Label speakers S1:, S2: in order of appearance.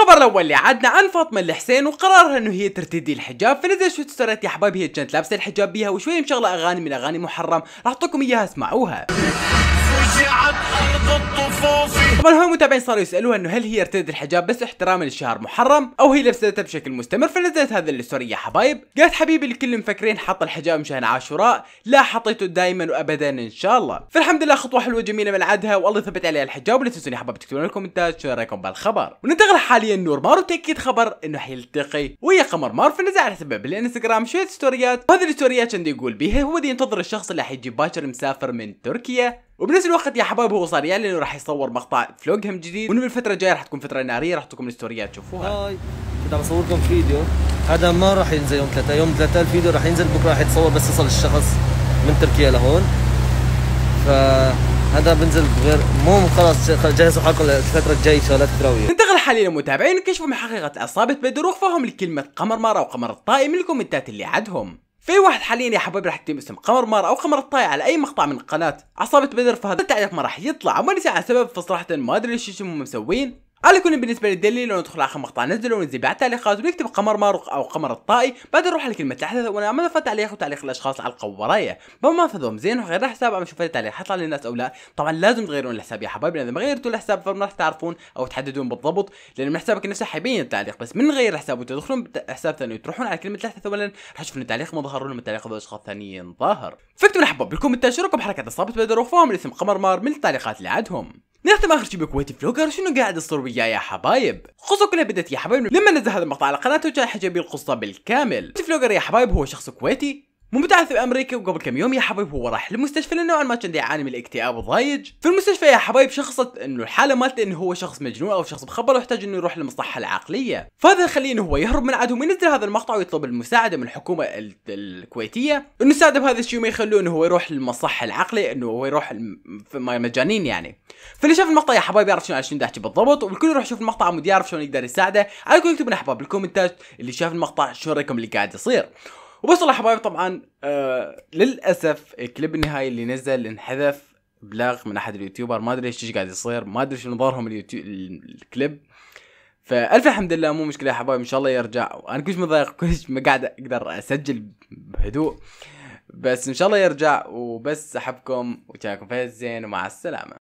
S1: الخبر الاول اللي عدنا عن فاطمه الحسين وقرارها انه هي ترتدي الحجاب فنزل شو تسترت يا حبايب هي كانت لابسه الحجاب بيها وشويه مشغله اغاني من اغاني محرم راح اعطيكم اياها اسمعوها طبعا هو متابعين صاروا يسالوها انه هل هي ارتدت الحجاب بس احتراما للشهر محرم او هي لبستها بشكل مستمر فنزلت هذه الستوري يا حبايب قالت حبيبي الكل مفكرين حط الحجاب مشان عاشوراء لا حطيته دائما وابدا ان شاء الله فالحمد لله خطوه حلوه جميله من عادها والله ثبت عليها الحجاب ولا تنسون يا حبايب تكتبون الكومنتات شو رايكم بالخبر وننتقل حاليا نور مارو تاكيد خبر انه حيلتقي ويا قمر مارو فنزل على سبب الانستغرام شويه ستوريات وهذه الستوريات كان يقول بيها هو دي ينتظر الشخص اللي حيجي باكر مسافر من تركيا وبنفس الوقت يا حبايب هو صار يالي انه راح يصور مقطع فلوجهم جديد وانه بالفتره الجايه راح تكون فتره ناريه راح تكون الستوريات تشوفوها هاي كنت عم لكم فيديو هذا ما راح ينزل يوم ثلاثة يوم ثلاثة الفيديو راح ينزل بكره راح يتصور بس يصل الشخص من تركيا لهون فهذا بنزل بغير مو خلص جهزوا حالكم للفتره الجايه شغلات تراويه ننتقل حاليا المتابعين كشفوا من حقيقه اصابه بدر فهم لكلمه قمر ماره وقمر الطائي من الكومنتات اللي عندهم في واحد حاليا يا حبايبي راح يتم اسم قمر مارا او قمر الطايع على اي مقطع من قناه عصابه بدر فهد التعليق ما راح يطلع وما نسى على سبب فصراحه ما ادري ليش هم مسوين على كل بالنسبه للدليل لو ندخل اخر مقطع نزله وننزل بعد تعليقات ونكتب قمر مارق او قمر الطائي بعدين نروح على كلمة تحدث ونعمل تعليق وتعليق الاشخاص على القوه ورايا بمنفذهم زين وغير الحساب عم نشوف التعليق حيطلع للناس او لا طبعا لازم تغيرون الحساب يا حبايبنا اذا ما غيرتوا الحساب فما راح تعرفون او تحددون بالضبط لان من حسابك نفسه حيبين التعليق بس من غير الحساب وتدخلون حساب ثاني وتروحون على كلمه تحدث اولا راح تشوفون التعليق ما ظهر لهم التعليق اشخاص ثانيين ظاهر فكتبوا الأحباب بالكومنتات شاركوا بحركه الصابت بدر وخفاهم الاسم قمر مار من التعليقات اللي عندهم نختم اخر شيء بكويتي فلوجر شنو قاعد يصير وياه يا حبايب خصوصا كلها بدت يا حبايب لما نزل هذا المقطع على قناته جاء حجابي القصه بالكامل كويتي فلوجر يا حبايب هو شخص كويتي مبتعث بامريكا وقبل كم يوم يا حبايب هو راح للمستشفى لانه ما كان يعاني من الاكتئاب الضايج في المستشفى يا حبايب شخصت انه الحاله مالته انه هو شخص مجنون او شخص مخبر ويحتاج انه يروح للمصحه العقليه فهذا يخليه انه هو يهرب من عدوهم ينزل هذا المقطع ويطلب المساعده من الحكومه الكويتيه انه يساعده بهذا الشيء وما يخلوه انه هو يروح للمصحه العقليه انه هو يروح مجانين يعني فاللي شاف المقطع يا حبايب يعرف شنو عشان شنو احكي بالضبط والكل يروح يشوف المقطع عمود يعرف شلون يقدر يساعده عليكم يكتب لنا احباب بالكومنتات اللي شاف المقطع شو رايكم اللي قاعد يصير وبصل يا حبايب طبعا آه للاسف الكليب النهائي اللي نزل انحذف بلاغ من احد اليوتيوبر ما ادري ايش قاعد يصير ما ادري شنو ظهرهم اليوتيوب الكليب فالف الحمد لله مو مشكله يا حبايب ان شاء الله يرجع انا كلش مضايق كلش ما قاعد اقدر اسجل بهدوء بس ان شاء الله يرجع وبس احبكم وشاكم فيز زين ومع السلامه